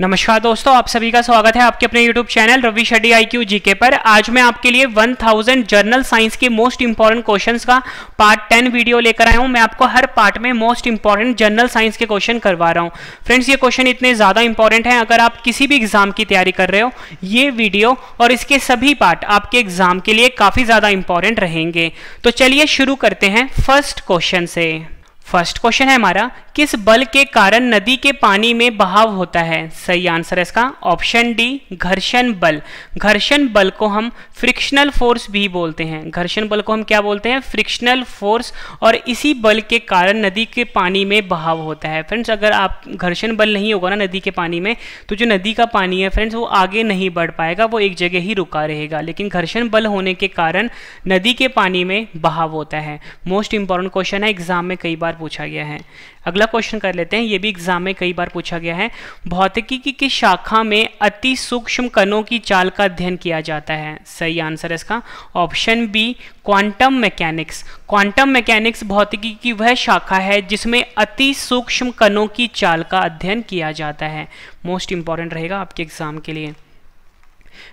नमस्कार दोस्तों आप सभी का स्वागत है आपके अपने YouTube channel Ravi study I Q G पर आज मैं आपके लिए 1000 जर्नल साइंस के मोस्ट इंपॉर्टेंट क्वेश्चंस का पार्ट 10 वीडियो लेकर आया हूं मैं आपको हर पार्ट में मोस्ट इंपॉर्टेंट जर्नल साइंस के क्वेश्चन करवा रहा हूं फ्रेंड्स ये क्वेश्चन इतने ज़्यादा इंपॉर्टेंट हैं अगर आप किसी भी एग्जाम की तैयारी कर रहे हो ये वीडियो और इसके सभी पार्ट आपके एग्जाम के लिए काफ़ी ज़्यादा इंपॉर्टेंट रहेंगे तो चलिए शुरू करते हैं फर्स्ट क्वेश्चन से फर्स्ट क्वेश्चन है हमारा किस बल के कारण नदी के पानी में बहाव होता है सही आंसर है इसका ऑप्शन डी घर्षण बल घर्षण बल को हम फ्रिक्शनल फोर्स भी बोलते हैं घर्षण बल को हम क्या बोलते हैं फ्रिक्शनल फोर्स और इसी बल के कारण नदी के पानी में बहाव होता है फ्रेंड्स अगर आप घर्षण बल नहीं होगा ना नदी के पानी में तो जो नदी का पानी है फ्रेंड्स वो आगे नहीं बढ़ पाएगा वो एक जगह ही रुका रहेगा लेकिन घर्षण बल होने के कारण नदी के पानी में बहाव होता है मोस्ट इंपॉर्टेंट क्वेश्चन है एग्जाम में कई बार पूछा गया है अगला क्वेश्चन कर लेते हैं ये भी एग्जाम में कई बार पूछा गया है भौतिकी की किस शाखा में अति सूक्ष्म कणों की चाल का अध्ययन किया जाता है सही आंसर है इसका option B quantum mechanics quantum mechanics भौतिकी की वह शाखा है जिसमें अति सूक्ष्म कणों की चाल का अध्ययन किया जाता है मोस्ट इंपॉर्टेंट रहेगा आपके एग्जाम के लिए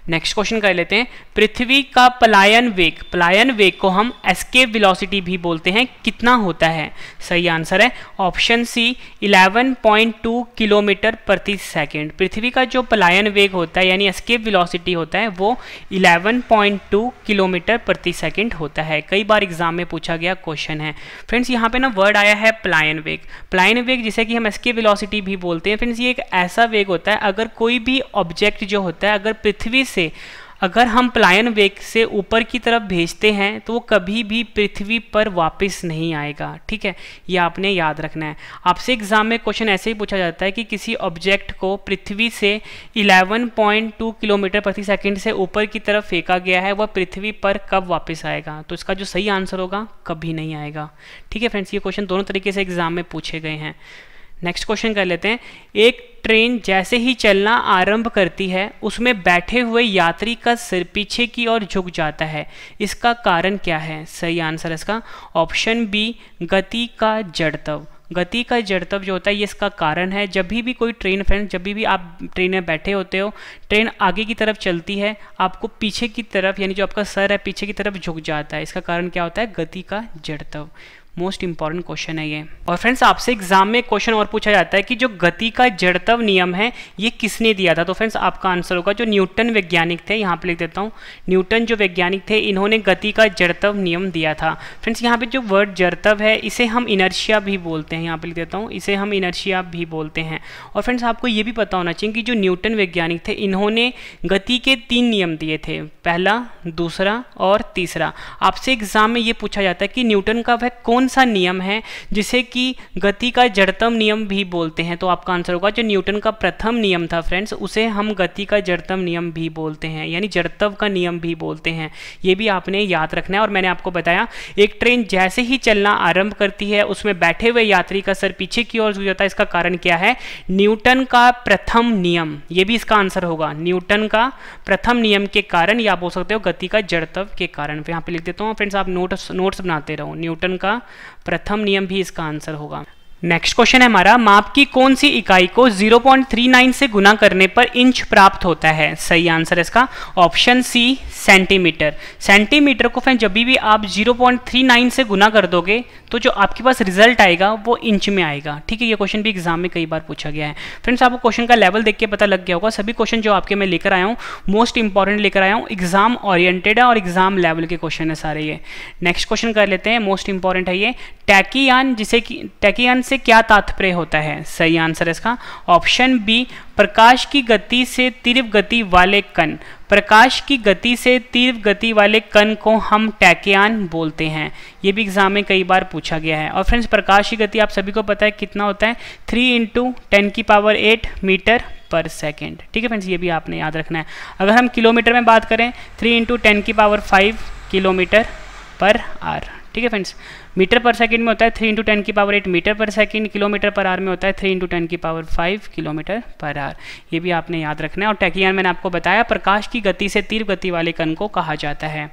नेक्स्ट क्वेश्चन कर लेते हैं पृथ्वी का पलायन वेग पलायन वेग को हम एस्केप वेलोसिटी भी बोलते हैं कितना होता है सही आंसर है ऑप्शन सी 11.2 किलोमीटर प्रति सेकंड पृथ्वी का जो पलायन वेग होता है यानी एस्केप वेलोसिटी होता है वो 11.2 किलोमीटर प्रति सेकंड होता है कई बार एग्जाम में पूछा गया क्वेश्चन है फ्रेंड्स यहाँ पे ना वर्ड आया है पलायन वेग पलायन वेग जिसे कि हम एस्केप विलॉसिटी भी बोलते हैं फ्रेंड्स ये एक ऐसा वेग होता है अगर कोई भी ऑब्जेक्ट जो होता है अगर पृथ्वी से अगर हम पलायन वेग से ऊपर की तरफ भेजते हैं तो वो कभी भी पृथ्वी पर वापस नहीं आएगा ठीक है ये आपने याद रखना है आपसे एग्जाम में क्वेश्चन ऐसे ही पूछा जाता है कि किसी ऑब्जेक्ट को पृथ्वी से 11.2 किलोमीटर प्रति सेकंड से ऊपर की तरफ फेंका गया है वह पृथ्वी पर कब वापस आएगा तो इसका जो सही आंसर होगा कभी नहीं आएगा ठीक है फ्रेंड्स ये क्वेश्चन दोनों तरीके से एग्जाम में पूछे गए हैं नेक्स्ट क्वेश्चन कर लेते हैं एक ट्रेन जैसे ही चलना आरंभ करती है उसमें बैठे हुए यात्री का सिर पीछे की ओर झुक जाता है इसका कारण क्या है सही आंसर इसका ऑप्शन बी गति का जड़तव गति का जड़तव जो होता है ये इसका कारण है जब भी भी कोई ट्रेन फ्रेंड जब भी भी आप ट्रेन में बैठे होते हो ट्रेन आगे की तरफ चलती है आपको पीछे की तरफ यानी जो आपका सर है पीछे की तरफ झुक जाता है इसका कारण क्या होता है गति का जड़तव मोस्ट इंपॉर्टेंट क्वेश्चन है ये और फ्रेंड्स आपसे एग्जाम में क्वेश्चन और पूछा जाता है कि जो गति का जड़तव नियम है ये किसने दिया था तो फ्रेंड्स आपका आंसर होगा जो न्यूटन वैज्ञानिक थे यहाँ पे लिख देता हूँ न्यूटन जो वैज्ञानिक थे इन्होंने गति का जड़तव नियम दिया था फ्रेंड्स यहाँ पे जो वर्ड जड़तव है इसे हम इनर्शिया भी बोलते हैं यहाँ पे लिख देता हूँ इसे हम इनर्शिया भी बोलते हैं और फ्रेंड्स आपको ये भी पता होना चाहिए कि जो न्यूटन वैज्ञानिक थे इन्होंने गति के तीन नियम दिए थे पहला दूसरा और तीसरा आपसे एग्जाम में ये पूछा जाता है कि न्यूटन का वह कौन कौन सा नियम है जिसे कि गति का जड़तम नियम भी बोलते हैं तो आपका आंसर होगा जो न्यूटन का प्रथम नियम था फ्रेंड्स उसे हम गति का जड़तम नियम भी बोलते हैं यानी जड़तव का नियम भी बोलते हैं ये भी आपने याद रखना है और मैंने आपको बताया एक ट्रेन जैसे ही चलना आरंभ करती है उसमें बैठे हुए यात्री का सर पीछे की ओर जाता है इसका कारण क्या है न्यूटन का प्रथम नियम ये भी इसका आंसर होगा न्यूटन का प्रथम नियम के कारण या बोल सकते हो गति का जड़तव के कारण तो यहाँ पे लिख देता हूँ फ्रेंड्स आप नोट्स नोट्स बनाते रहो न्यूटन का प्रथम नियम भी इसका आंसर होगा नेक्स्ट क्वेश्चन है हमारा माप की कौन सी इकाई को 0.39 से गुना करने पर इंच प्राप्त होता है सही आंसर है इसका ऑप्शन सी सेंटीमीटर सेंटीमीटर को फ्रेंड जब भी आप 0.39 से गुना कर दोगे तो जो आपके पास रिजल्ट आएगा वो इंच में आएगा ठीक है ये क्वेश्चन भी एग्जाम में कई बार पूछा गया है फ्रेंड्स आपको क्वेश्चन का लेवल देख के पता लग गया होगा सभी क्वेश्चन जो आपके मैं लेकर आया हूँ मोस्ट इंपॉर्टेंट लेकर आया हूँ एग्जाम ऑरिएटेड है और एग्जाम लेवल के क्वेश्चन है सारे ये नेक्स्ट क्वेश्चन कर लेते हैं मोस्ट इंपॉर्टेंट है ये टैकियान जिसे कि टैकियान से क्या तात्पर्य होता है सही आंसर इसका ऑप्शन बी प्रकाश की गति से तीव्र गति वाले कण प्रकाश की गति से तीव्र गति वाले कण को हम टैकेन बोलते हैं ये भी एग्जाम में कई बार पूछा गया है और फ्रेंड्स प्रकाश की गति आप सभी को पता है कितना होता है थ्री इंटू टेन की power eight metre per second ठीक है फ्रेंड्स ये भी आपने याद रखना है अगर हम किलोमीटर में बात करें थ्री इंटू टेन की power five kilometre per hour ठीक है फ्रेंड्स मीटर पर सेकंड में होता है थ्री इंटू टेन की power eight metre per second kilometre per hour में होता है थ्री इंटू टेन की power five kilometre per hour ये भी आपने याद रखना है और टैकियान मैंने आपको बताया प्रकाश की गति से तीव्र गति वाले कण को कहा जाता है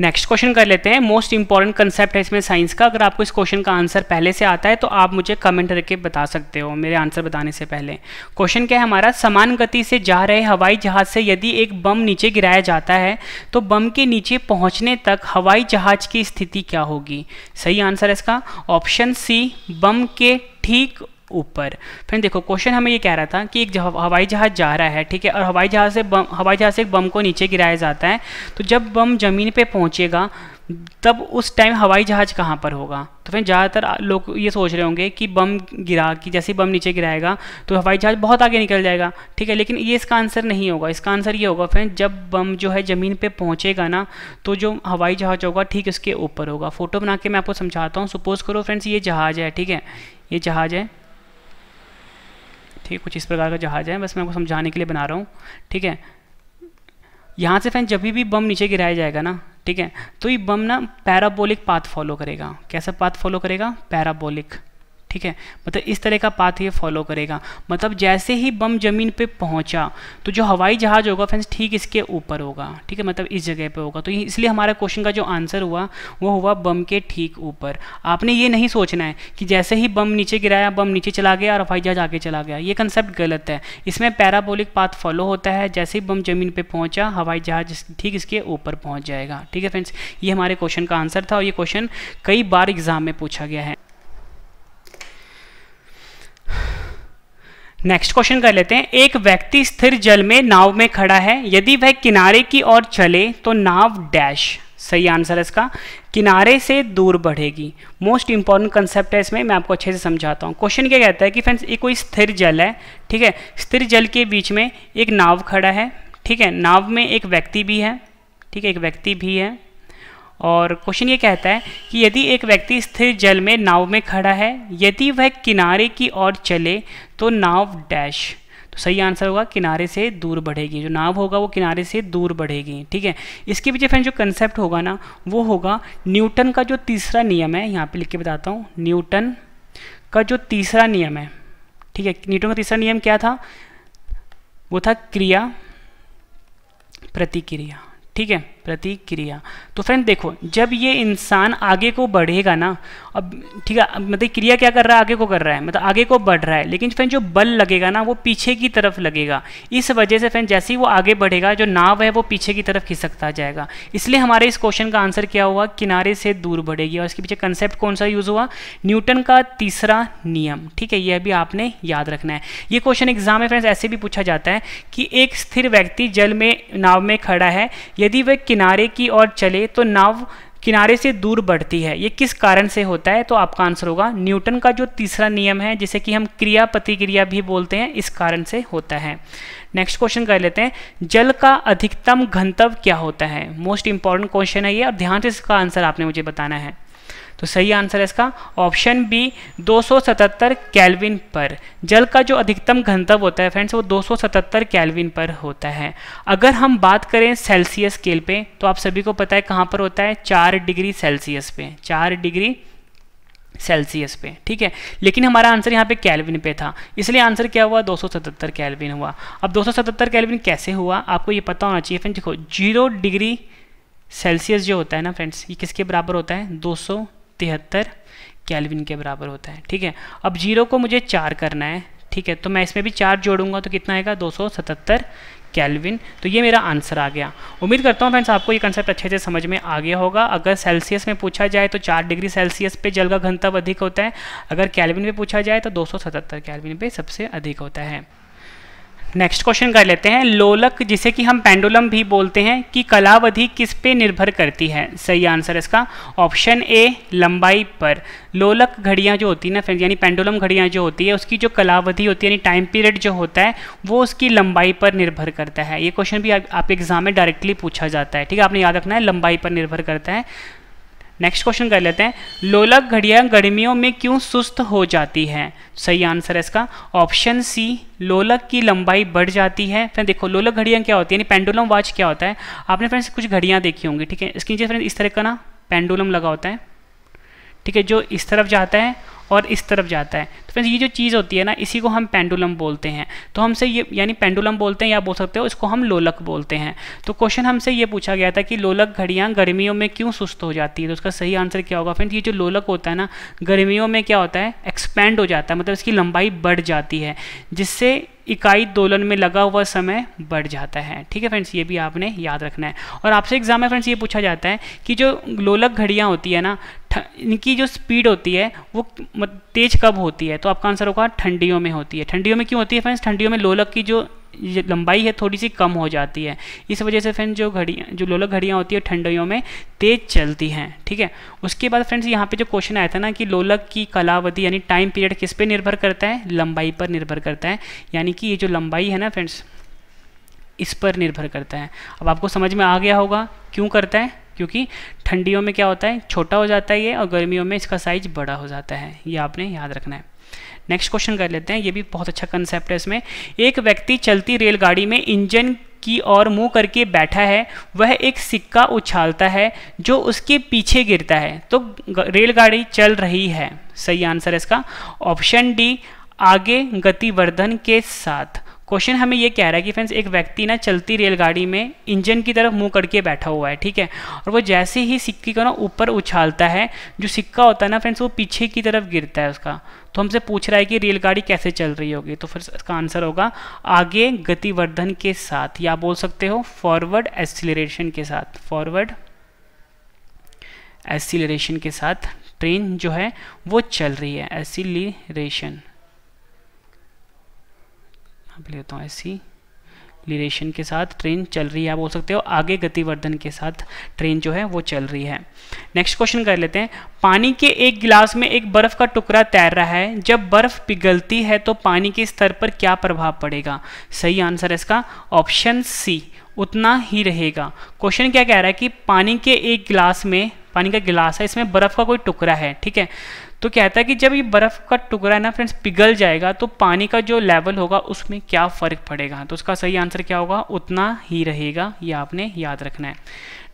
नेक्स्ट क्वेश्चन कर लेते हैं मोस्ट इंपॉर्टेंट कंसेप्ट है इसमें साइंस का अगर आपको इस क्वेश्चन का आंसर पहले से आता है तो आप मुझे कमेंट करके बता सकते हो मेरे आंसर बताने से पहले क्वेश्चन क्या है हमारा समान गति से जा रहे हवाई जहाज से यदि एक बम नीचे गिराया जाता है तो बम के नीचे पहुंचने तक हवाई जहाज की स्थिति क्या होगी सही आंसर है इसका ऑप्शन सी बम के ठीक ऊपर फिर देखो क्वेश्चन हमें ये कह रहा था कि एक हवाई जहाज़ जा रहा है ठीक है और हवाई जहाज़ से बम हवाई जहाज़ से एक बम को नीचे गिराया जाता है तो जब बम ज़मीन पे पहुँचेगा तब उस टाइम हवाई जहाज़ कहाँ पर होगा तो फिर ज़्यादातर लोग ये सोच रहे होंगे कि बम गिरा कि जैसे बम नीचे गिराएगा तो हवाई जहाज़ बहुत आगे निकल जाएगा ठीक है लेकिन ये इसका आंसर नहीं होगा इसका आंसर ये होगा फिर जब बम जो है ज़मीन पे पहुँचेगा ना तो जो हवाई जहाज़ होगा ठीक इसके ऊपर होगा फोटो बना के मैं आपको समझाता हूँ सपोज़ करो फ्रेंड्स ये जहाज़ है ठीक है ये जहाज़ है ठीक है कुछ इस प्रकार का जहाज़ है बस मैं आपको समझाने के लिए बना रहा हूँ ठीक है यहाँ से फैन जब भी बम नीचे गिराया जाएगा ना ठीक है तो ये बम ना पैराबोलिक पाथ फॉलो करेगा कैसा पाथ फॉलो करेगा पैराबोलिक ठीक है मतलब इस तरह का पाथ ये फॉलो करेगा मतलब जैसे ही बम ज़मीन पे पहुंचा तो जो हवाई जहाज़ होगा फ्रेंड्स ठीक इसके ऊपर होगा ठीक है मतलब इस जगह पे होगा तो इसलिए हमारा क्वेश्चन का जो आंसर हुआ वो हुआ बम के ठीक ऊपर आपने ये नहीं सोचना है कि जैसे ही बम नीचे गिराया बम नीचे चला गया और हवाई जहाज़ आगे चला गया ये कंसेप्ट गलत है इसमें पैराबोलिक पाथ फॉलो होता है जैसे ही बम ज़मीन पर पहुँचा हवाई जहाज़ ठीक इसके ऊपर पहुँच जाएगा ठीक है फ्रेंड्स ये हमारे क्वेश्चन का आंसर था और ये क्वेश्चन कई बार एग्जाम में पूछा गया है नेक्स्ट क्वेश्चन कर लेते हैं एक व्यक्ति स्थिर जल में नाव में खड़ा है यदि वह किनारे की ओर चले तो नाव डैश सही आंसर है इसका किनारे से दूर बढ़ेगी मोस्ट इंपॉर्टेंट कंसेप्ट है इसमें मैं आपको अच्छे से समझाता हूँ क्वेश्चन क्या कहता है कि फ्रेंड्स ये कोई स्थिर जल है ठीक है स्थिर जल के बीच में एक नाव खड़ा है ठीक है नाव में एक व्यक्ति भी है ठीक है एक व्यक्ति भी है और क्वेश्चन ये कहता है कि यदि एक व्यक्ति स्थिर जल में नाव में खड़ा है यदि वह किनारे की ओर चले तो नाव डैश तो सही आंसर होगा किनारे से दूर बढ़ेगी जो नाव होगा वो किनारे से दूर बढ़ेगी ठीक है इसके पीछे फ्रेंड जो कंसेप्ट होगा ना वो होगा न्यूटन का जो तीसरा नियम है यहाँ पे लिख के बताता हूँ न्यूटन का जो तीसरा नियम है ठीक है न्यूटन का तीसरा नियम क्या था वो था क्रिया प्रतिक्रिया ठीक है प्रतिक्रिया तो फ्रेंड देखो जब ये इंसान आगे को बढ़ेगा ना अब ठीक है मतलब क्रिया क्या कर रहा है आगे को कर रहा है मतलब आगे को बढ़ रहा है लेकिन फ्रेंड जो बल लगेगा ना वो पीछे की तरफ लगेगा इस वजह से फ्रेंड जैसे ही वो आगे बढ़ेगा जो नाव है वो पीछे की तरफ खिसकता जाएगा इसलिए हमारे इस क्वेश्चन का आंसर क्या हुआ किनारे से दूर बढ़ेगी और इसके पीछे कंसेप्ट कौन सा यूज़ हुआ न्यूटन का तीसरा नियम ठीक है यह अभी आपने याद रखना है ये क्वेश्चन एग्जाम में फ्रेंड्स ऐसे भी पूछा जाता है कि एक स्थिर व्यक्ति जल में नाव में खड़ा है यदि वह किनारे की ओर चले तो नाव किनारे से दूर बढ़ती है ये किस कारण से होता है तो आपका आंसर होगा न्यूटन का जो तीसरा नियम है जिसे कि हम क्रिया प्रतिक्रिया भी बोलते हैं इस कारण से होता है नेक्स्ट क्वेश्चन कर लेते हैं जल का अधिकतम घनत्व क्या होता है मोस्ट इंपॉर्टेंट क्वेश्चन है ये और ध्यान से इसका आंसर आपने मुझे बताना है तो सही आंसर है इसका ऑप्शन बी 277 केल्विन पर जल का जो अधिकतम घनत्व होता है फ्रेंड्स वो 277 केल्विन पर होता है अगर हम बात करें सेल्सियस स्केल पे तो आप सभी को पता है कहाँ पर होता है चार डिग्री सेल्सियस पे चार डिग्री सेल्सियस पे ठीक है लेकिन हमारा आंसर यहाँ पे कैलविन पे था इसलिए आंसर क्या हुआ 277 कैलविन हुआ अब 277 कैलविन कैसे हुआ आपको ये पता होना चाहिए फ्रेंड्स देखो जीरो डिग्री सेल्सियस जो होता है ना फ्रेंड्स ये किसके बराबर होता है तिहत्तर कैलविन के बराबर होता है ठीक है अब जीरो को मुझे चार करना है ठीक है तो मैं इसमें भी चार जोड़ूंगा तो कितना आएगा दो कैलविन तो ये मेरा आंसर आ गया उम्मीद करता हूँ फ्रेंड्स आपको ये कंसेप्ट अच्छे से समझ में आ गया होगा अगर सेल्सियस में पूछा जाए तो चार डिग्री सेल्सियस पे जल का घनत्व अधिक होता है अगर कैलविन में पूछा जाए तो दो सौ सतहत्तर कैलविन पर सबसे अधिक होता है नेक्स्ट क्वेश्चन कर लेते हैं लोलक जिसे कि हम पेंडुलम भी बोलते हैं कि कलावधि किस पे निर्भर करती है सही आंसर इसका ऑप्शन ए लंबाई पर लोलक घड़ियाँ जो होती है ना फ्रेंड यानी पेंडुलम घड़ियाँ जो होती है उसकी जो कलावधि होती है यानी टाइम पीरियड जो होता है वो उसकी लंबाई पर निर्भर करता है ये क्वेश्चन भी आप आपके एग्जाम में डायरेक्टली पूछा जाता है ठीक है आपने याद रखना है लंबाई पर निर्भर करता है नेक्स्ट क्वेश्चन कर लेते हैं लोलक घड़िया गर्मियों में क्यों सुस्त हो जाती है सही आंसर है इसका ऑप्शन सी लोलक की लंबाई बढ़ जाती है फिर देखो लोलक घड़ियां क्या होती है यानी पेंडुलम वॉच क्या होता है आपने फ्रेंड्स कुछ घड़ियाँ देखी होंगी ठीक है इसके नीचे फ्रेंड इस तरह का ना पेंडुलम लगा होता है ठीक है जो इस तरफ जाता है और इस तरफ जाता है तो फ्रेंड्स ये जो चीज़ होती है ना इसी को हम पेंडुलम बोलते हैं तो हमसे ये यानी पेंडुलम बोलते हैं या बोल सकते हो इसको हम लोलक बोलते हैं तो क्वेश्चन हमसे ये पूछा गया था कि लोलक घड़ियाँ गर्मियों में क्यों सुस्त हो जाती है तो उसका सही आंसर क्या होगा फ्रेंड्स ये जो लोलक होता है ना गर्मियों में क्या होता है एक्सपेंड हो जाता है मतलब इसकी लंबाई बढ़ जाती है जिससे इकाई दोलन में लगा हुआ समय बढ़ जाता है ठीक है फ्रेंड्स ये भी आपने याद रखना है और आपसे एग्जाम में फ्रेंड्स ये पूछा जाता है कि जो लोलक घड़ियाँ होती है ना इनकी जो स्पीड होती है वो तेज़ कब होती है तो आपका आंसर होगा ठंडियों में होती है ठंडियों में क्यों होती है फ्रेंड्स ठंडियों में लोलक की जो लंबाई है थोड़ी सी कम हो जाती है इस वजह से फ्रेंड्स जो घड़ियाँ जो लोलक घड़ियाँ होती है ठंडियों में तेज चलती हैं ठीक है उसके बाद फ्रेंड्स यहाँ पे जो क्वेश्चन आया था ना कि लोलक की कलावधि यानी टाइम पीरियड किस पे निर्भर करता है लंबाई पर निर्भर करता है यानी कि ये जो लंबाई है ना फ्रेंड्स इस पर निर्भर करता है अब आपको समझ में आ गया होगा क्यों करता है क्योंकि ठंडियों में क्या होता है छोटा हो जाता है ये और गर्मियों में इसका साइज बड़ा हो जाता है ये आपने याद रखना है नेक्स्ट क्वेश्चन कर लेते हैं ये भी बहुत अच्छा कंसेप्ट है इसमें एक व्यक्ति चलती रेलगाड़ी में इंजन की ओर मुंह करके बैठा है वह एक सिक्का उछालता है जो उसके पीछे गिरता है तो रेलगाड़ी चल रही है सही आंसर है इसका ऑप्शन डी आगे गतिवर्धन के साथ क्वेश्चन हमें ये कह रहा है कि फ्रेंड्स एक व्यक्ति ना चलती रेलगाड़ी में इंजन की तरफ मुंह करके बैठा हुआ है ठीक है और वो जैसे ही सिक्के को ना ऊपर उछालता है जो सिक्का होता है ना फ्रेंड्स वो पीछे की तरफ गिरता है उसका तो हमसे पूछ रहा है कि रेलगाड़ी कैसे चल रही होगी तो फिर इसका आंसर होगा आगे गतिवर्धन के साथ या बोल सकते हो फॉरवर्ड एक्सिलेशन के साथ फॉरवर्ड एसिलेशन के साथ ट्रेन जो है वो चल रही है एसिलेशन आप लेता हूँ ऐसी लिरेशन के साथ ट्रेन चल रही है आप बोल सकते हो आगे गतिवर्धन के साथ ट्रेन जो है वो चल रही है नेक्स्ट क्वेश्चन कर लेते हैं पानी के एक गिलास में एक बर्फ़ का टुकड़ा तैर रहा है जब बर्फ़ पिघलती है तो पानी के स्तर पर क्या प्रभाव पड़ेगा सही आंसर है इसका ऑप्शन सी उतना ही रहेगा क्वेश्चन क्या कह रहा है कि पानी के एक गिलास में पानी का गिलास है इसमें बर्फ़ का कोई टुकड़ा है ठीक है तो कहता है कि जब ये बर्फ़ का टुकड़ा है ना फ्रेंड्स पिघल जाएगा तो पानी का जो लेवल होगा उसमें क्या फ़र्क पड़ेगा तो उसका सही आंसर क्या होगा उतना ही रहेगा ये आपने याद रखना है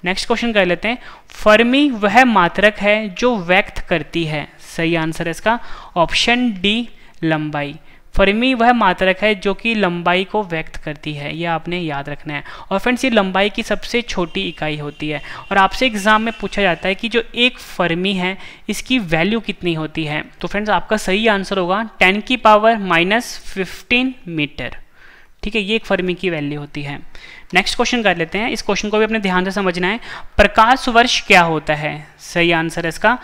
नेक्स्ट क्वेश्चन कर लेते हैं फर्मी वह मात्रक है जो व्यक्त करती है सही आंसर है इसका ऑप्शन डी लंबाई फर्मी वह मात्रक है जो कि लंबाई को व्यक्त करती है यह आपने याद रखना है और फ्रेंड्स ये लंबाई की सबसे छोटी इकाई होती है और आपसे एग्जाम में पूछा जाता है कि जो एक फर्मी है इसकी वैल्यू कितनी होती है तो फ्रेंड्स आपका सही आंसर होगा टेन की पावर माइनस फिफ्टीन मीटर ठीक है ये एक फर्मी की वैल्यू होती है नेक्स्ट क्वेश्चन कर लेते हैं इस क्वेश्चन को भी अपने ध्यान से समझना है प्रकाश वर्ष क्या होता है सही आंसर है इसका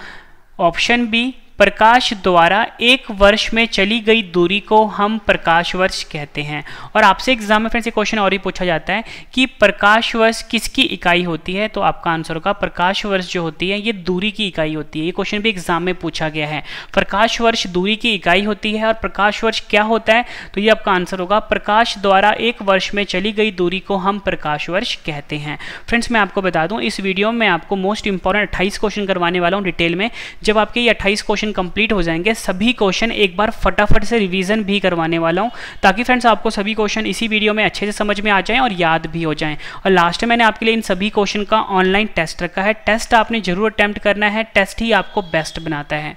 ऑप्शन बी प्रकाश द्वारा एक वर्ष में चली गई दूरी को हम प्रकाश वर्ष कहते हैं और आपसे एग्जाम में फ्रेंड्स एक क्वेश्चन और ही पूछा जाता है कि प्रकाश वर्ष किसकी इकाई होती है तो आपका आंसर होगा प्रकाश वर्ष जो होती है ये दूरी की इकाई होती है ये क्वेश्चन भी एग्जाम में पूछा गया है प्रकाश वर्ष दूरी की इकाई होती है और प्रकाश वर्ष क्या होता है तो ये आपका आंसर होगा प्रकाश द्वारा एक वर्ष में चली गई दूरी को हम प्रकाश वर्ष कहते हैं फ्रेंड्स मैं आपको बता दूं इस वीडियो में आपको मोस्ट इंपॉर्टेंट अट्ठाईस क्वेश्चन करवाने वाला हूँ डिटेल में जब आपके ये अट्ठाईस क्वेश्चन क्वेश्चन कंप्लीट हो जाएंगे सभी क्वेश्चन एक बार फटाफट से रिवीजन भी करवाने वाला हूं ताकि फ्रेंड्स आपको सभी क्वेश्चन इसी वीडियो में अच्छे से समझ में आ जाएं और याद भी हो जाएं और लास्ट में मैंने आपके लिए इन सभी क्वेश्चन का ऑनलाइन टेस्ट रखा है टेस्ट आपने जरूर अटैम्प्ट करना है टेस्ट ही आपको बेस्ट बनाता है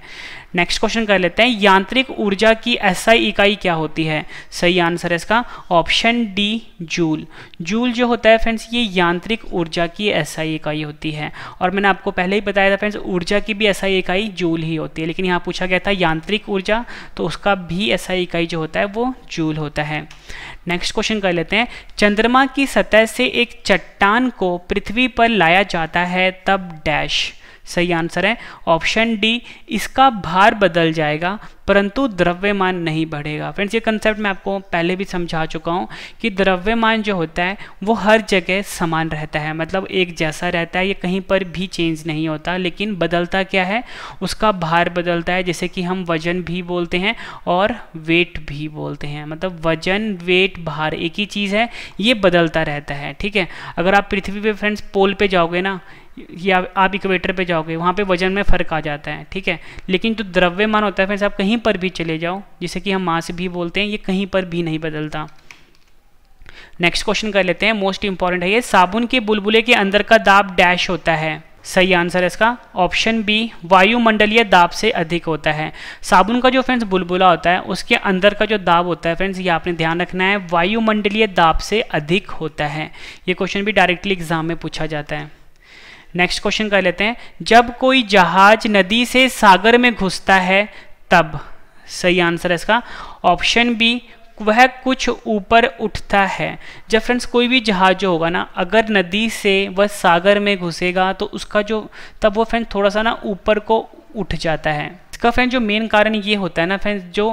नेक्स्ट क्वेश्चन कर लेते हैं यांत्रिक ऊर्जा की एसआई इकाई क्या होती है सही आंसर है इसका ऑप्शन डी जूल जूल जो होता है फ्रेंड्स ये यांत्रिक ऊर्जा की एसआई इकाई होती है और मैंने आपको पहले ही बताया था फ्रेंड्स ऊर्जा की भी एसआई इकाई जूल ही होती है लेकिन यहाँ पूछा गया था यांत्रिक ऊर्जा तो उसका भी एसआई इकाई जो होता है वो जूल होता है नेक्स्ट क्वेश्चन कर लेते हैं चंद्रमा की सतह से एक चट्टान को पृथ्वी पर लाया जाता है तब डैश सही आंसर है ऑप्शन डी इसका भार बदल जाएगा परंतु द्रव्यमान नहीं बढ़ेगा फ्रेंड्स ये कंसेप्ट मैं आपको पहले भी समझा चुका हूँ कि द्रव्यमान जो होता है वो हर जगह समान रहता है मतलब एक जैसा रहता है ये कहीं पर भी चेंज नहीं होता लेकिन बदलता क्या है उसका भार बदलता है जैसे कि हम वजन भी बोलते हैं और वेट भी बोलते हैं मतलब वजन वेट भार एक ही चीज़ है ये बदलता रहता है ठीक है अगर आप पृथ्वी पर फ्रेंड्स पोल पर जाओगे ना या आप इक्वेटर पे जाओगे वहाँ पे वजन में फ़र्क आ जाता है ठीक है लेकिन जो द्रव्यमान होता है फ्रेंड्स आप कहीं पर भी चले जाओ जिसे कि हम मास भी बोलते हैं ये कहीं पर भी नहीं बदलता नेक्स्ट क्वेश्चन कर लेते हैं मोस्ट इंपॉर्टेंट है ये साबुन के बुलबुले के अंदर का दाब डैश होता है सही आंसर है इसका ऑप्शन बी वायुमंडलीय दाब से अधिक होता है साबुन का जो फ्रेंड्स बुलबुला होता है उसके अंदर का जो दाब होता है फ्रेंड्स ये आपने ध्यान रखना है वायुमंडलीय दाब से अधिक होता है ये क्वेश्चन भी डायरेक्टली एग्जाम में पूछा जाता है नेक्स्ट क्वेश्चन कर लेते हैं जब कोई जहाज नदी से सागर में घुसता है तब सही आंसर है इसका ऑप्शन बी वह कुछ ऊपर उठता है जब फ्रेंड्स कोई भी जहाज जो होगा ना अगर नदी से वह सागर में घुसेगा तो उसका जो तब वो फ्रेंड्स थोड़ा सा ना ऊपर को उठ जाता है इसका फ्रेंड जो मेन कारण ये होता है ना फ्रेंड्स जो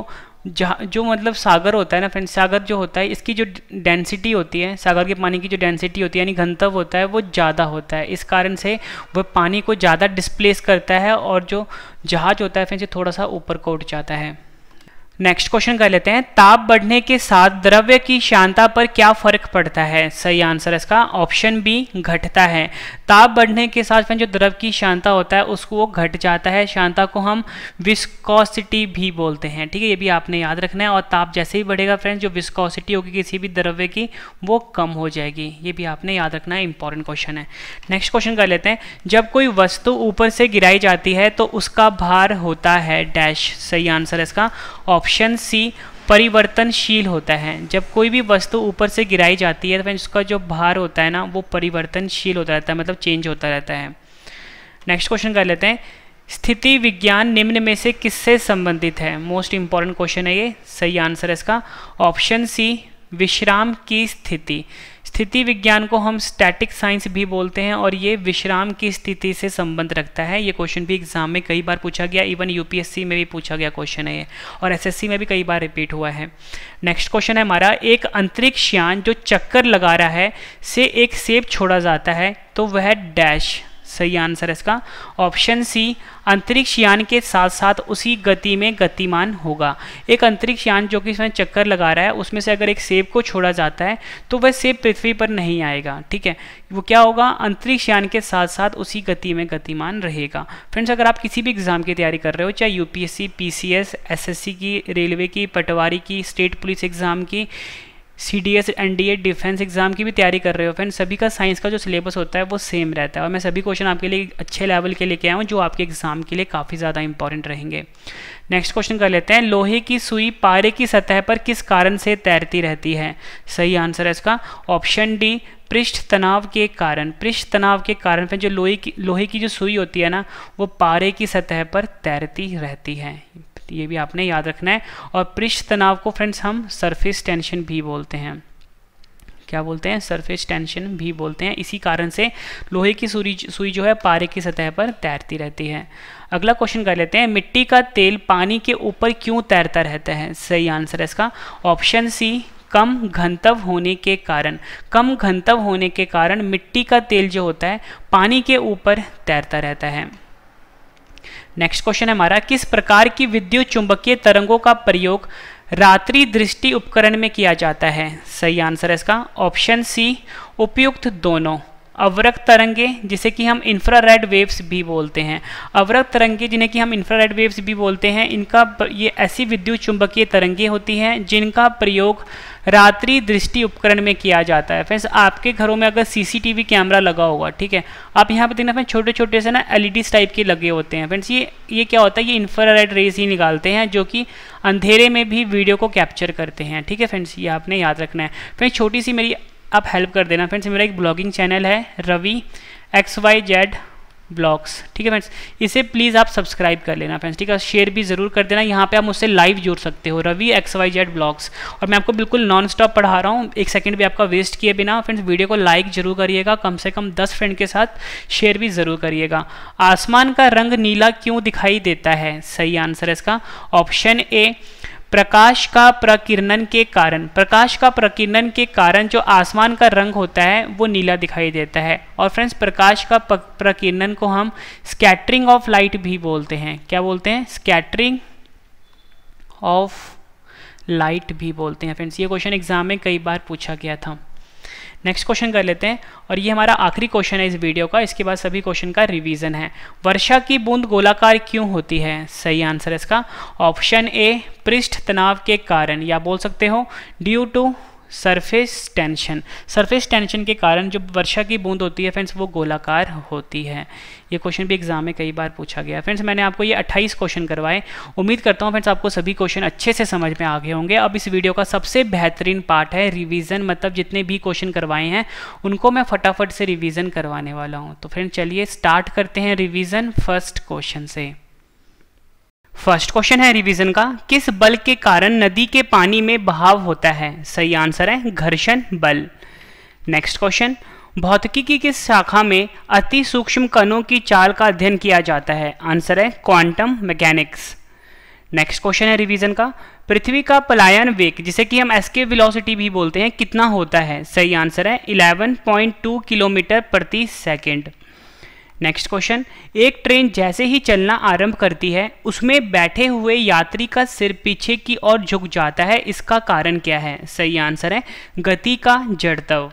जहाँ जो मतलब सागर होता है ना फ्रेंड सागर जो होता है इसकी जो डेंसिटी होती है सागर के पानी की जो डेंसिटी होती है यानी घनत्व होता है वो ज़्यादा होता है इस कारण से वह पानी को ज़्यादा डिस्प्लेस करता है और जो जहाज़ होता है फ्रेंड से थोड़ा सा ऊपर को उठ जाता है नेक्स्ट क्वेश्चन कर लेते हैं ताप बढ़ने के साथ द्रव्य की शांता पर क्या फर्क पड़ता है सही आंसर इसका ऑप्शन बी घटता है ताप बढ़ने के साथ फ्रेंड जो द्रव की शांता होता है उसको वो घट जाता है शांता को हम विस्कोसिटी भी बोलते हैं ठीक है ये भी आपने याद रखना है और ताप जैसे ही बढ़ेगा फ्रेंड जो विस्कोसिटी होगी किसी भी द्रव्य की वो कम हो जाएगी ये भी आपने याद रखना है इंपॉर्टेंट क्वेश्चन है नेक्स्ट क्वेश्चन कर लेते हैं जब कोई वस्तु ऊपर से गिराई जाती है तो उसका भार होता है डैश सही आंसर इसका ऑप्शन ऑप्शन सी परिवर्तनशील होता है जब कोई भी वस्तु ऊपर से गिराई जाती है तो उसका जो भार होता है ना वो परिवर्तनशील होता रहता है मतलब चेंज होता रहता है नेक्स्ट क्वेश्चन कर लेते हैं स्थिति विज्ञान निम्न में से किससे संबंधित है मोस्ट इंपॉर्टेंट क्वेश्चन है ये सही आंसर है इसका ऑप्शन सी विश्राम की स्थिति स्थिति विज्ञान को हम स्टैटिक साइंस भी बोलते हैं और ये विश्राम की स्थिति से संबंध रखता है ये क्वेश्चन भी एग्जाम में कई बार पूछा गया इवन यूपीएससी में भी पूछा गया क्वेश्चन है ये और एसएससी में भी कई बार रिपीट हुआ है नेक्स्ट क्वेश्चन है हमारा एक अंतरिक्ष यान जो चक्कर लगा रहा है से एक सेब छोड़ा जाता है तो वह डैश सही आंसर है इसका ऑप्शन सी अंतरिक्ष यान के साथ साथ उसी गति में गतिमान होगा एक अंतरिक्ष यान जो कि इसमें चक्कर लगा रहा है उसमें से अगर एक सेब को छोड़ा जाता है तो वह सेब पृथ्वी पर नहीं आएगा ठीक है वो क्या होगा अंतरिक्ष यान के साथ साथ उसी गति में गतिमान रहेगा फ्रेंड्स अगर आप किसी भी एग्ज़ाम की तैयारी कर रहे हो चाहे यूपीएससी पीसीएस एसएससी की रेलवे की पटवारी की स्टेट पुलिस एग्ज़ाम की C D S N D A defence exam की भी तैयारी कर रहे हो फ्रेंड सभी का साइंस का जो सिलेबस होता है वो सेम रहता है और मैं सभी क्वेश्चन आपके लिए अच्छे लेवल के लेके आया हूँ जो आपके एग्जाम के लिए काफ़ी ज़्यादा इंपॉर्टेंट रहेंगे नेक्स्ट क्वेश्चन कर लेते हैं लोहे की सुई पारे की सतह पर किस कारण से तैरती रहती है सही आंसर है इसका ऑप्शन डी पृष्ठ तनाव के कारण पृष्ठ तनाव के कारण फिर जो लोहे की लोहे की जो सुई होती है ना वो पारे की सतह पर तैरती रहती है तो ये भी आपने याद रखना है और पृष्ठ तनाव को फ्रेंड्स हम सरफेस टेंशन भी बोलते हैं क्या बोलते हैं सरफेस टेंशन भी बोलते हैं इसी कारण से लोहे की सुई सुई जो है पारे की सतह पर तैरती रहती है अगला क्वेश्चन कर लेते हैं मिट्टी का तेल पानी के ऊपर क्यों तैरता रहता है सही आंसर है इसका ऑप्शन सी कम घनत्व होने के कारण कम घनत्व होने के कारण मिट्टी का तेल जो होता है पानी के ऊपर तैरता रहता है नेक्स्ट क्वेश्चन है हमारा किस प्रकार की विद्युत चुंबकीय तरंगों का प्रयोग रात्रि दृष्टि उपकरण में किया जाता है सही आंसर है इसका ऑप्शन सी उपयुक्त दोनों अवरक तरंगे जिसे कि हम इंफ्रारेड वेव्स भी बोलते हैं अवरक तरंगे जिन्हें कि हम इंफ्रारेड वेव्स भी बोलते हैं इनका ये ऐसी विद्युत चुंबकीय तरंगे होती हैं जिनका प्रयोग रात्रि दृष्टि उपकरण में किया जाता है फ्रेंड्स आपके घरों में अगर सीसीटीवी कैमरा लगा होगा ठीक है आप यहाँ पर देखना फ्रेंड छोटे छोटे से ना एल टाइप e के लगे होते हैं फ्रेंड्स ये ये क्या होता है ये इंफ्रारेड रेज ही निकालते हैं जो कि अंधेरे में भी वीडियो को कैप्चर करते हैं ठीक है फ्रेंड्स ये आपने याद रखना है फ्रेंड्स छोटी सी मेरी आप हेल्प कर देना फ्रेंड्स मेरा एक ब्लॉगिंग चैनल है Ravi X Y Z blogs ठीक है फ्रेंड्स इसे प्लीज़ आप सब्सक्राइब कर लेना फ्रेंड्स ठीक है शेयर भी ज़रूर कर देना यहाँ पे आप मुझसे लाइव जुड़ सकते हो Ravi X Y Z blogs और मैं आपको बिल्कुल नॉन स्टॉप पढ़ा रहा हूँ एक सेकंड भी आपका वेस्ट किए बिना फ्रेंड्स वीडियो को लाइक जरूर करिएगा कम से कम दस फ्रेंड के साथ शेयर भी ज़रूर करिएगा आसमान का रंग नीला क्यों दिखाई देता है सही आंसर है इसका ऑप्शन ए प्रकाश का प्रकीर्णन के कारण प्रकाश का प्रकीर्णन के कारण जो आसमान का रंग होता है वो नीला दिखाई देता है और फ्रेंड्स प्रकाश का प्रकीर्णन को हम स्कैटरिंग ऑफ लाइट भी बोलते हैं क्या बोलते हैं स्कैटरिंग ऑफ लाइट भी बोलते हैं फ्रेंड्स ये क्वेश्चन एग्जाम में कई बार पूछा गया था नेक्स्ट क्वेश्चन कर लेते हैं और ये हमारा आखिरी क्वेश्चन है इस वीडियो का इसके बाद सभी क्वेश्चन का रिवीजन है वर्षा की बूंद गोलाकार क्यों होती है सही आंसर है इसका ऑप्शन ए पृष्ठ तनाव के कारण या बोल सकते हो due to surface tension surface tension के कारण जो वर्षा की बूंद होती है फ्रेंड्स वो गोलाकार होती है ये क्वेश्चन भी एग्जाम में कई बार पूछा गया फ्रेंड्स मैंने आपको ये 28 क्वेश्चन करवाए उम्मीद करता हूँ फ्रेंड्स आपको सभी क्वेश्चन अच्छे से समझ में आ गए होंगे अब इस वीडियो का सबसे बेहतरीन पार्ट है रिविज़न मतलब जितने भी क्वेश्चन करवाए हैं उनको मैं फटाफट से रिविज़न करवाने वाला हूँ तो फ्रेंड्स चलिए स्टार्ट करते हैं रिविज़न फर्स्ट क्वेश्चन से फर्स्ट क्वेश्चन है रिवीजन का किस बल के कारण नदी के पानी में बहाव होता है सही आंसर है घर्षण बल नेक्स्ट क्वेश्चन भौतिकी की किस शाखा में अति सूक्ष्म कणों की चाल का अध्ययन किया जाता है आंसर है क्वांटम मैकेनिक्स नेक्स्ट क्वेश्चन है रिवीजन का पृथ्वी का पलायन वेग जिसे कि हम एसके वेलोसिटी भी बोलते हैं कितना होता है सही आंसर है 11.2 किलोमीटर प्रति सेकंड नेक्स्ट क्वेश्चन एक ट्रेन जैसे ही चलना आरंभ करती है उसमें बैठे हुए यात्री का सिर पीछे की ओर झुक जाता है इसका कारण क्या है सही आंसर है गति का जड़तव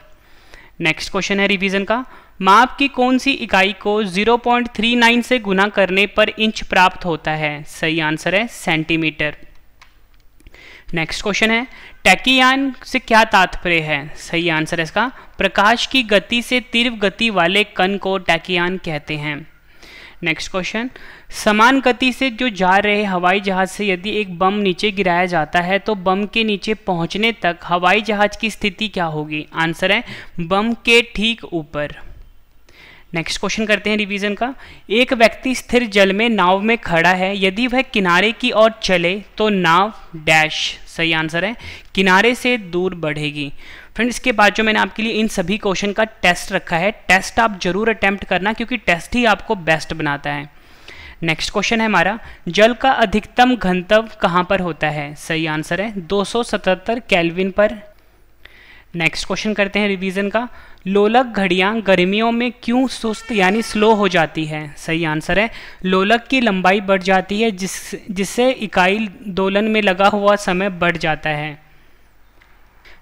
नेक्स्ट क्वेश्चन है रिवीजन का माप की कौन सी इकाई को 0.39 से गुना करने पर इंच प्राप्त होता है सही आंसर है सेंटीमीटर नेक्स्ट क्वेश्चन है टैकियान से क्या तात्पर्य है सही आंसर है इसका प्रकाश की गति से तीव्र गति वाले कण को टैकियान कहते हैं नेक्स्ट क्वेश्चन समान गति से जो जा रहे हवाई जहाज से यदि एक बम नीचे गिराया जाता है तो बम के नीचे पहुंचने तक हवाई जहाज की स्थिति क्या होगी आंसर है बम के ठीक ऊपर नेक्स्ट क्वेश्चन करते हैं रिवीजन का एक व्यक्ति स्थिर जल में नाव में खड़ा है यदि वह किनारे की ओर चले तो नाव डैश सही आंसर है किनारे से दूर बढ़ेगी फ्रेंड इसके बाद जो मैंने आपके लिए इन सभी क्वेश्चन का टेस्ट रखा है टेस्ट आप जरूर अटैम्प्ट करना क्योंकि टेस्ट ही आपको बेस्ट बनाता है नेक्स्ट क्वेश्चन है हमारा जल का अधिकतम घनत्व कहाँ पर होता है सही आंसर है सतहत्तर कैलविन पर नेक्स्ट क्वेश्चन करते हैं रिवीजन का लोलक घड़िया गर्मियों में क्यों सुस्त यानी स्लो हो जाती है सही आंसर है लोलक की लंबाई बढ़ जाती है जिस जिससे इकाई दोलन में लगा हुआ समय बढ़ जाता है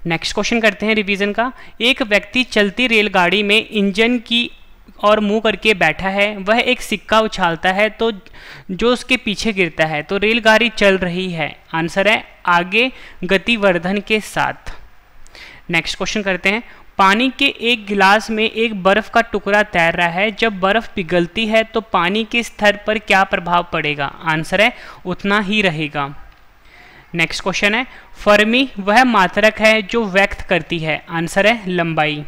नेक्स्ट क्वेश्चन करते हैं रिवीजन का एक व्यक्ति चलती रेलगाड़ी में इंजन की और मुंह करके बैठा है वह एक सिक्का उछालता है तो जो उसके पीछे गिरता है तो रेलगाड़ी चल रही है आंसर है आगे गतिवर्धन के साथ नेक्स्ट क्वेश्चन करते हैं पानी के एक गिलास में एक बर्फ का टुकड़ा तैर रहा है जब बर्फ पिघलती है तो पानी के स्तर पर क्या प्रभाव पड़ेगा आंसर है उतना ही रहेगा नेक्स्ट क्वेश्चन है फर्मी वह मात्रक है जो व्यक्त करती है आंसर है लंबाई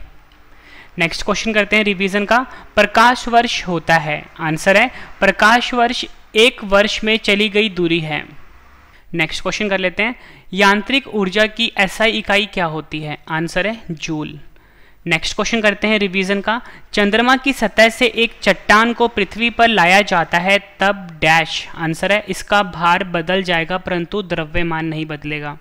नेक्स्ट क्वेश्चन करते हैं रिवीजन का प्रकाश वर्ष होता है आंसर है प्रकाश वर्ष एक वर्ष में चली गई दूरी है नेक्स्ट क्वेश्चन कर लेते हैं यांत्रिक ऊर्जा की एसआई इकाई क्या होती है आंसर है जूल नेक्स्ट क्वेश्चन करते हैं रिवीजन का चंद्रमा की सतह से एक चट्टान को पृथ्वी पर लाया जाता है तब डैश आंसर है इसका भार बदल जाएगा परंतु द्रव्यमान नहीं बदलेगा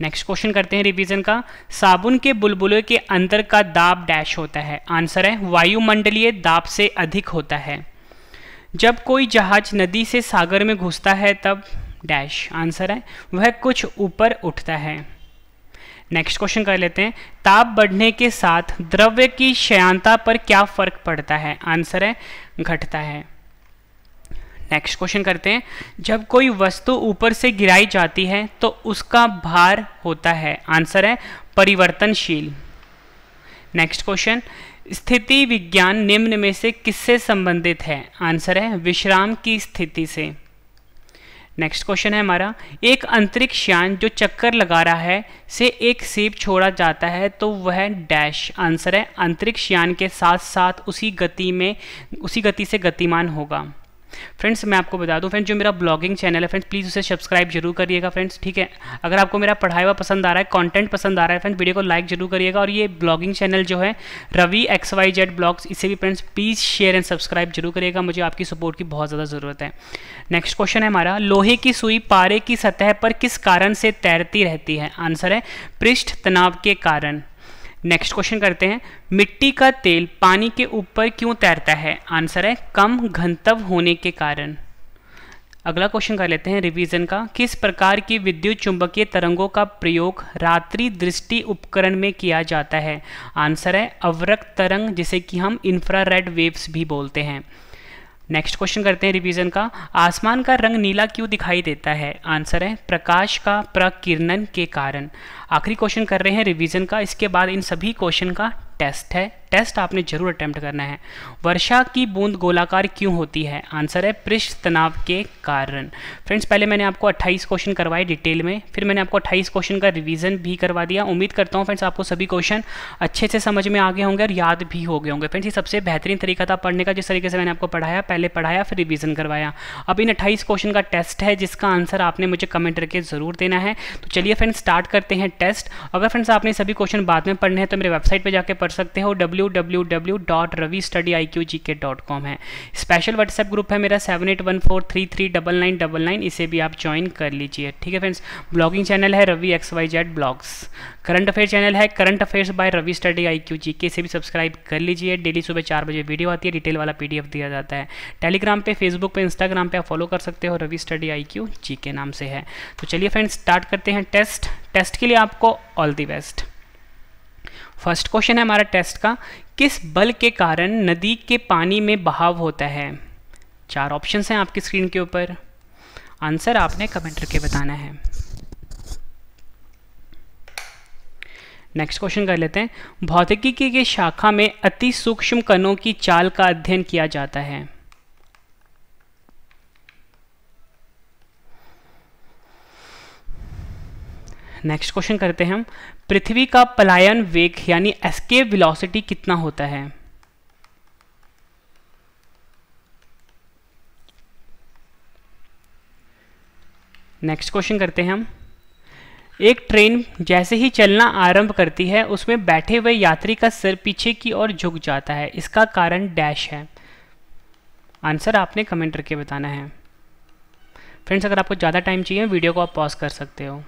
नेक्स्ट क्वेश्चन करते हैं रिवीजन का साबुन के बुलबुलों के अंदर का दाब डैश होता है आंसर है वायुमंडलीय दाब से अधिक होता है जब कोई जहाज नदी से सागर में घुसता है तब डैश आंसर है वह कुछ ऊपर उठता है नेक्स्ट क्वेश्चन कर लेते हैं ताप बढ़ने के साथ द्रव्य की शयांता पर क्या फर्क पड़ता है आंसर है घटता है नेक्स्ट क्वेश्चन करते हैं जब कोई वस्तु ऊपर से गिराई जाती है तो उसका भार होता है आंसर है परिवर्तनशील नेक्स्ट क्वेश्चन स्थिति विज्ञान निम्न में से किससे संबंधित है आंसर है विश्राम की स्थिति से नेक्स्ट क्वेश्चन है हमारा एक अंतरिक्ष यान जो चक्कर लगा रहा है से एक सेब छोड़ा जाता है तो वह डैश आंसर है अंतरिक्ष यान के साथ साथ उसी गति में उसी गति से गतिमान होगा फ्रेंड्स मैं आपको बता दूं फ्रेंड्स जो मेरा ब्लॉगिंग चैनल है फ्रेंड्स प्लीज़ उसे सब्सक्राइब जरूर करिएगा फ्रेंड्स ठीक है अगर आपको मेरा पढ़ाई हुआ पसंद आ रहा है कंटेंट पसंद आ रहा है फ्रेंड्स वीडियो को लाइक जरूर करिएगा और ये ब्लॉगिंग चैनल जो है Ravi X Y Z blogs इसे भी friends please share and subscribe जरूर करिएगा मुझे आपकी सपोर्ट की बहुत ज़्यादा ज़रूरत है नेक्स्ट क्वेश्चन है हमारा लोहे की सुई पारे की सतह पर किस कारण से तैरती रहती है आंसर है पृष्ठ तनाव के कारण नेक्स्ट क्वेश्चन करते हैं मिट्टी का तेल पानी के ऊपर क्यों तैरता है आंसर है कम घनत्व होने के कारण अगला क्वेश्चन कर लेते हैं रिवीजन का किस प्रकार की विद्युत चुंबकीय तरंगों का प्रयोग रात्रि दृष्टि उपकरण में किया जाता है आंसर है अवरक तरंग जिसे कि हम इंफ्रारेड वेव्स भी बोलते हैं नेक्स्ट क्वेश्चन करते हैं रिवीजन का आसमान का रंग नीला क्यों दिखाई देता है आंसर है प्रकाश का प्रकिरणन के कारण आखिरी क्वेश्चन कर रहे हैं रिवीजन का इसके बाद इन सभी क्वेश्चन का टेस्ट है टेस्ट आपने जरूर अटैम्प्ट करना है वर्षा की बूंद गोलाकार क्यों होती है आंसर है पृष्ठ तनाव के कारण फ्रेंड्स पहले मैंने आपको 28 क्वेश्चन करवाए डिटेल में फिर मैंने आपको 28 क्वेश्चन का रिवीजन भी करवा दिया उम्मीद करता हूँ फ्रेंड्स आपको सभी क्वेश्चन अच्छे से समझ में आगे होंगे और याद भी हो गए होंगे फ्रेंड्स ये सबसे बेहतरीन तरीका था पढ़ने का जिस तरीके से मैंने आपको पढ़ाया पहले पढ़ाया फिर रिविजन करवाया अब इन अट्ठाईस क्वेश्चन का टेस्ट है जिसका आंसर आपने मुझे कमेंट करके ज़रूर देना है तो चलिए फ्रेंड्स स्टार्ट करते हैं टेस्ट अगर फ्रेंड्स आपने सभी क्वेश्चन बाद में पढ़ने हैं तो मेरे वेबसाइट पर जाकर पढ़ सकते हो W W W dot dot com है स्पेशल व्हाट्सएप ग्रुप है मेरा seven eight one four three three double nine double nine इसे भी आप ज्वाइन कर लीजिए ठीक है फ्रेंड्स ब्लॉगिंग चैनल है Ravi X Y Z blogs current affair channel है current affairs by Ravi study I Q G K इसे भी सब्सक्राइब कर लीजिए डेली सुबह चार बजे वीडियो आती है डिटेल वाला पी दिया जाता है टेलीग्राम पर फेसबुक पर इंस्टाग्राम पर आप फॉलो कर सकते हो रवि स्टडी आई क्यू नाम से है तो चलिए फ्रेंड्स स्टार्ट करते हैं टेस्ट टेस्ट के लिए आपको all the best first question है हमारा टेस्ट का किस बल के कारण नदी के पानी में बहाव होता है चार ऑप्शन हैं आपकी स्क्रीन के ऊपर आंसर आपने कमेंट करके बताना है नेक्स्ट क्वेश्चन कर लेते हैं भौतिकी की शाखा में अति सूक्ष्म कणों की चाल का अध्ययन किया जाता है नेक्स्ट क्वेश्चन करते हैं हम पृथ्वी का पलायन वेग यानी एस्केप वेलोसिटी कितना होता है नेक्स्ट क्वेश्चन करते हैं हम एक ट्रेन जैसे ही चलना आरंभ करती है उसमें बैठे हुए यात्री का सिर पीछे की ओर झुक जाता है इसका कारण डैश है आंसर आपने कमेंट करके बताना है फ्रेंड्स अगर आपको ज़्यादा टाइम चाहिए वीडियो को आप पॉज कर सकते हो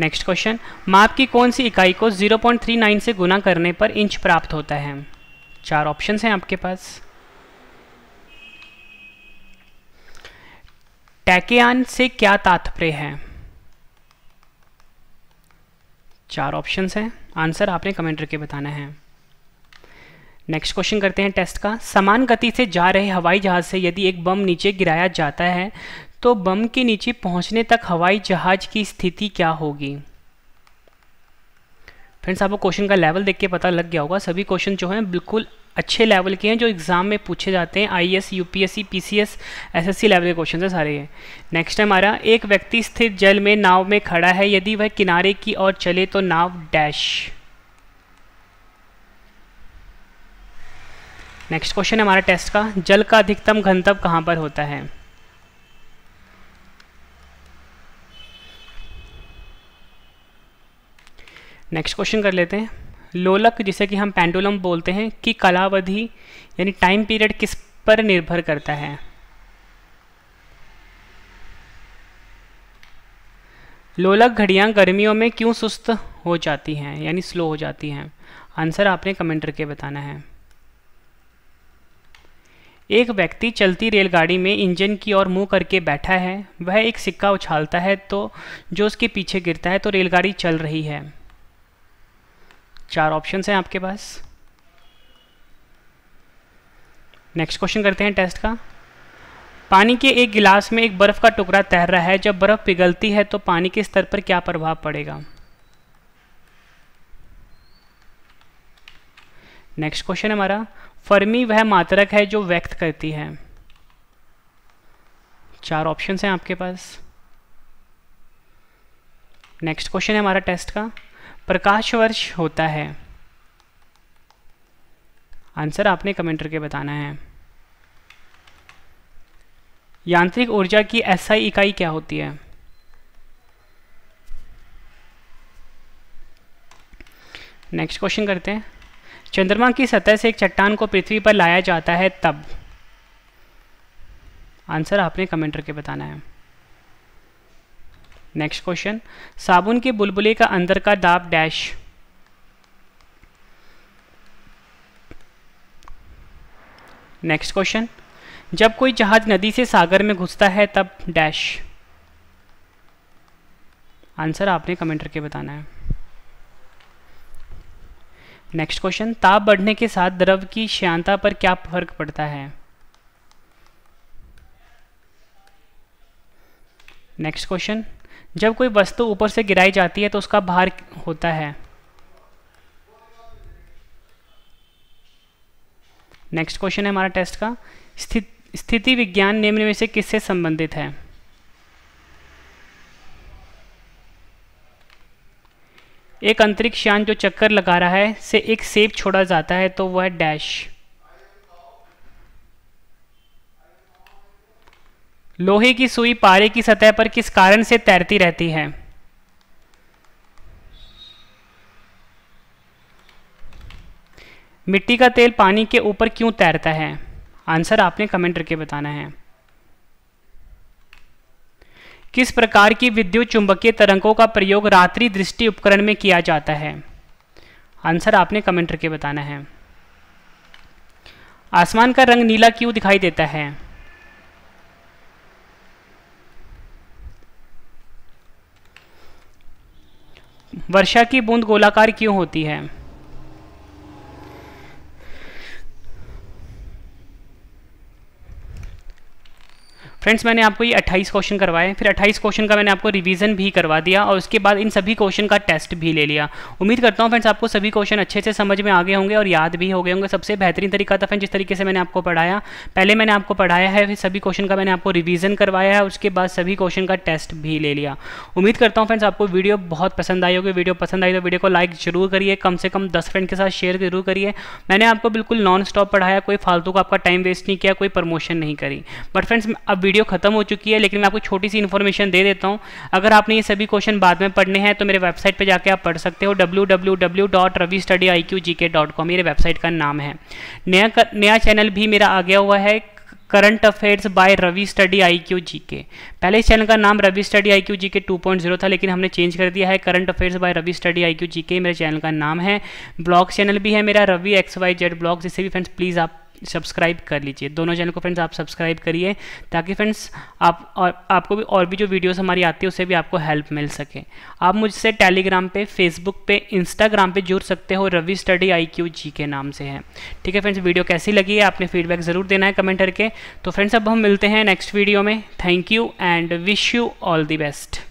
नेक्स्ट क्वेश्चन माप की कौन सी इकाई को 0.39 से गुना करने पर इंच प्राप्त होता है चार ऑप्शंस हैं आपके पास टैकेन से क्या तात्पर्य है चार ऑप्शंस हैं आंसर आपने कमेंट करके बताना है नेक्स्ट क्वेश्चन करते हैं टेस्ट का समान गति से जा रहे हवाई जहाज से यदि एक बम नीचे गिराया जाता है तो बम के नीचे पहुंचने तक हवाई जहाज की स्थिति क्या होगी फ्रेंड्स आपको क्वेश्चन का लेवल देख के पता लग गया होगा सभी क्वेश्चन जो हैं बिल्कुल अच्छे लेवल के हैं जो एग्ज़ाम में पूछे जाते हैं I S U P S C S S C level question हैं सारे नेक्स्ट है हमारा एक व्यक्ति स्थित जल में नाव में खड़ा है यदि वह किनारे की ओर चले तो नाव डैश नेक्स्ट क्वेश्चन है हमारा टेस्ट का जल का अधिकतम घनत्व कहाँ पर होता है नेक्स्ट क्वेश्चन कर लेते हैं लोलक जिसे कि हम पेंडुलम बोलते हैं कि कलावधि यानी टाइम पीरियड किस पर निर्भर करता है लोलक घड़ियां गर्मियों में क्यों सुस्त हो जाती हैं यानी स्लो हो जाती हैं आंसर आपने कमेंट करके बताना है एक व्यक्ति चलती रेलगाड़ी में इंजन की ओर मुंह करके बैठा है वह एक सिक्का उछालता है तो जो उसके पीछे गिरता है तो रेलगाड़ी चल रही है चार ऑप्शन हैं आपके पास नेक्स्ट क्वेश्चन करते हैं टेस्ट का पानी के एक गिलास में एक बर्फ़ का टुकड़ा तैर रहा है जब बर्फ़ पिघलती है तो पानी के स्तर पर क्या प्रभाव पड़ेगा नेक्स्ट क्वेश्चन हमारा फर्मी वह मात्रक है जो व्यक्त करती है चार ऑप्शन हैं आपके पास नेक्स्ट क्वेश्चन है हमारा टेस्ट का प्रकाश वर्ष होता है आंसर आपने कमेंट करके बताना है यांत्रिक ऊर्जा की एसआई इकाई क्या होती है नेक्स्ट क्वेश्चन करते हैं चंद्रमा की सतह से एक चट्टान को पृथ्वी पर लाया जाता है तब आंसर आपने कमेंट करके बताना है नेक्स्ट क्वेश्चन साबुन के बुलबुले का अंदर का दाब डैश नेक्स्ट क्वेश्चन जब कोई जहाज नदी से सागर में घुसता है तब डैश आंसर आपने कमेंट करके बताना है नेक्स्ट क्वेश्चन ताप बढ़ने के साथ द्रव की श्यांता पर क्या फर्क पड़ता है नेक्स्ट क्वेश्चन जब कोई वस्तु ऊपर से गिराई जाती है तो उसका भार होता है नेक्स्ट क्वेश्चन है हमारा टेस्ट का स्थिति विज्ञान निम्न में से किससे संबंधित है एक अंतरिक्ष यान जो चक्कर लगा रहा है से एक सेब छोड़ा जाता है तो वह डैश लोहे की सुई पारे की सतह पर किस कारण से तैरती रहती है मिट्टी का तेल पानी के ऊपर क्यों तैरता है आंसर आपने कमेंट करके बताना है किस प्रकार की विद्युत चुंबकीय तरंगों का प्रयोग रात्रि दृष्टि उपकरण में किया जाता है आंसर आपने कमेंट करके बताना है आसमान का रंग नीला क्यों दिखाई देता है वर्षा की बूंद गोलाकार क्यों होती है फ्रेंड्स मैंने आपको ये 28 क्वेश्चन करवाए फिर 28 क्वेश्चन का मैंने आपको रिवीजन भी करवा दिया और उसके बाद इन सभी क्वेश्चन का टेस्ट भी ले लिया उम्मीद करता हूँ फ्रेंड्स आपको सभी क्वेश्चन अच्छे से समझ में आ गए होंगे और याद भी हो गए होंगे सबसे बेहतरीन तरीका था फ्रेंड जिस तरीके से मैंने आपको पढ़ाया पहले मैंने आपको पढ़ाया है फिर सभी क्वेश्चन का मैंने आपको रिविज़न करवाया है उसके बाद सभी क्वेश्चन का टेस्ट भी ले लिया उम्मीद करता हूँ फ्रेंड्स आपको वीडियो बहुत पसंद आई होगी वीडियो पसंद आई तो वीडियो को लाइक जरूर करिए कम से कम दस फ्रेंड के साथ शेयर जरूर करिए मैंने आपको बिल्कुल नॉन स्टॉप पढ़ाया कोई फालतू का आपका टाइम वेस्ट नहीं किया कोई प्रमोशन नहीं करी बट फ्रेंड्स अब वीडियो खत्म हो चुकी है लेकिन मैं आपको छोटी सी इन्फॉर्मेशन दे देता हूँ अगर आपने ये सभी क्वेश्चन बाद में पढ़ने हैं तो मेरे वेबसाइट पर जाकर आप पढ़ सकते हो W W W dot Ravi study I Q G K dot com मेरे वेबसाइट का नाम है नया नया चैनल भी मेरा आ गया हुआ है current affairs by Ravi study I Q G K पहले इस चैनल का नाम Ravi study I Q G K two point zero था लेकिन हमने चेंज कर दिया है current affairs by Ravi study I Q G K मेरे चैनल का नाम है ब्लॉग चैनल भी है मेरा Ravi X Y Z blog जिसे भी फ्रेंड्स प्लीज़ आप सब्सक्राइब कर लीजिए दोनों चैनल को फ्रेंड्स आप सब्सक्राइब करिए ताकि फ्रेंड्स आप और आपको भी और भी जो वीडियोस हमारी आती है उसे भी आपको हेल्प मिल सके आप मुझसे टेलीग्राम पे फेसबुक पे इंस्टाग्राम पे जुड़ सकते हो Ravi study I Q G K नाम से है ठीक है फ्रेंड्स वीडियो कैसी लगी है आपने फीडबैक ज़रूर देना है कमेंट करके तो फ्रेंड्स अब हम मिलते हैं नेक्स्ट वीडियो में thank you and wish you all the best